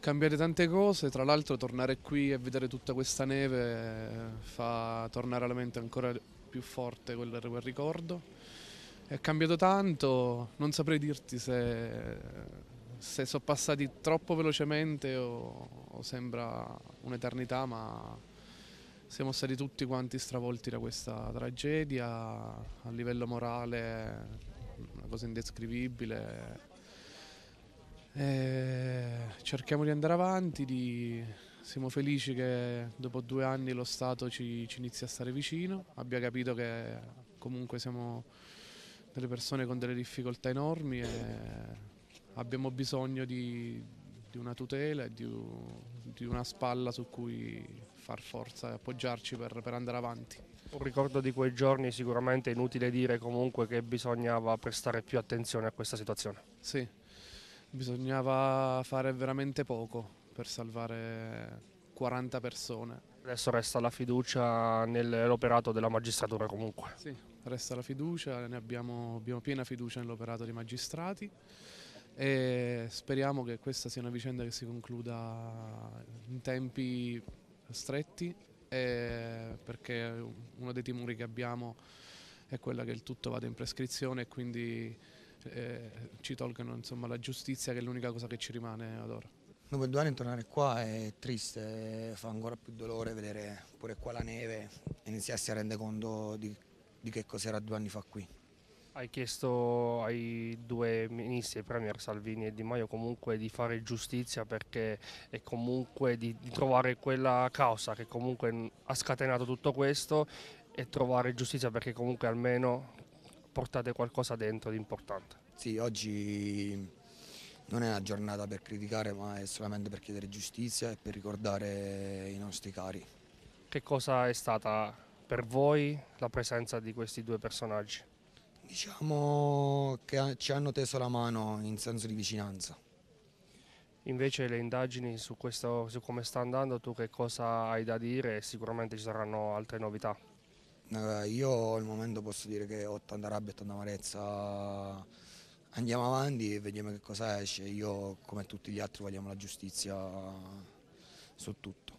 cambiare tante cose, tra l'altro tornare qui e vedere tutta questa neve eh, fa tornare alla mente ancora più forte quel, quel ricordo. È cambiato tanto, non saprei dirti se, se sono passati troppo velocemente o, o sembra un'eternità, ma siamo stati tutti quanti stravolti da questa tragedia a livello morale, una cosa indescrivibile. E eh, cerchiamo di andare avanti, di... siamo felici che dopo due anni lo Stato ci, ci inizia a stare vicino, abbia capito che comunque siamo delle persone con delle difficoltà enormi e abbiamo bisogno di, di una tutela e di, di, una spalla su cui far forza e appoggiarci per, per andare avanti. Un ricordo di quei giorni sicuramente è inutile dire comunque che bisognava prestare più attenzione a questa situazione. Sì, bisognava fare veramente poco per salvare 40 persone. Adesso resta la fiducia nell'operato della magistratura comunque. Sì, resta la fiducia, ne abbiamo, abbiamo piena fiducia nell'operato dei magistrati e speriamo che questa sia una vicenda che si concluda in tempi stretti perché uno dei timori che abbiamo è quella che il tutto vada in prescrizione e quindi cioè, eh, ci tolgano insomma, la giustizia che è l'unica cosa che ci rimane ad ora. Dopo due anni tornare qua è triste, eh, fa ancora più dolore vedere pure qua la neve e iniziarsi a rendere conto di, di che cos'era due anni fa qui. Hai chiesto ai due ministri, ai Premier Salvini e Di Maio, comunque di fare giustizia perché e comunque di, di trovare quella causa che comunque ha scatenato tutto questo e trovare giustizia perché comunque almeno portate qualcosa dentro di importante. Sì, oggi non è una giornata per criticare ma è solamente per chiedere giustizia e per ricordare i nostri cari. Che cosa è stata per voi la presenza di questi due personaggi? Diciamo che ci hanno teso la mano in senso di vicinanza. Invece le indagini su, questo, su come sta andando, tu che cosa hai da dire? Sicuramente ci saranno altre novità io al momento posso dire che ho tanta rabbia e tanta amarezza, andiamo avanti e vediamo che cosa esce, io come tutti gli altri vogliamo la giustizia su tutto.